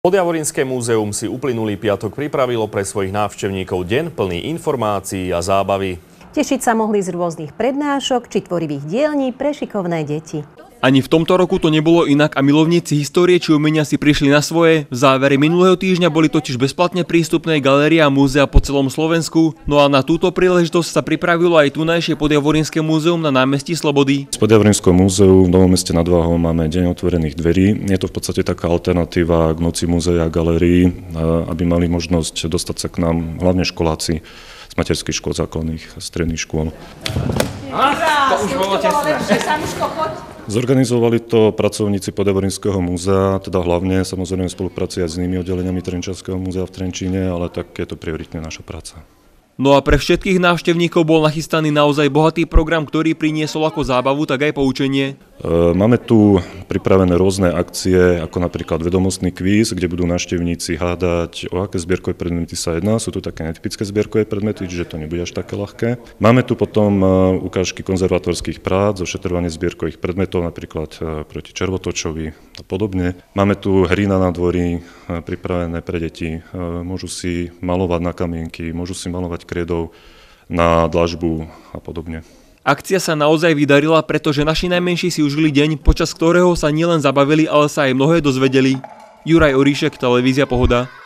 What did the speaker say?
Podjavorinské múzeum si uplynulý piatok pripravilo pre svojich návštevníkov deň plný informácií a zábavy. Tešiť sa mohli z rôznych prednášok či tvorivých dielní pre šikovné deti. Ani v tomto roku to nebolo inak a milovníci histórie či umenia si prišli na svoje. V závere minulého týždňa boli totiž bezplatne prístupné galerie a múzea po celom Slovensku, no a na túto príležitosť sa pripravilo aj tunajšie Podjavorinské múzeum na námestí Slobody. Z Podjavorinského múzeu v Novom meste nad Váhom máme deň otvorených dverí. Je to v podstate taká alternatíva k noci múzea a galérií, aby mali možnosť dostať sa k nám hlavne školáci z materských škôl, základných, stredných škôl. Ach, to už bolo tesné. Zorganizovali to pracovníci Podeborinského múzea, teda hlavne samozrejme spolupráci aj s inými oddeleniami Trenčanského múzea v Trenčíne, ale tak je to prioritne naša práca. No a pre všetkých návštevníkov bol nachystaný naozaj bohatý program, ktorý priniesol ako zábavu, tak aj poučenie. E, máme tu pripravené rôzne akcie, ako napríklad vedomostný kvíz, kde budú návštevníci hádať, o aké zbierkové predmety sa jedná. Sú tu také netypické zbierkové predmety, čiže to nebude až také ľahké. Máme tu potom e, ukážky konzervatorských prác, ošetrovanie zbierkových predmetov, napríklad e, proti červotočovi a podobne. Máme tu hry na nádvorí pripravené pre deti. Môžu si malovať na kamienky, môžu si malovať kredov na dlažbu a podobne. Akcia sa naozaj vydarila, pretože naši najmenší si užili deň, počas ktorého sa nielen zabavili, ale sa aj mnohé dozvedeli. Juraj Oríšek, Televízia Pohoda.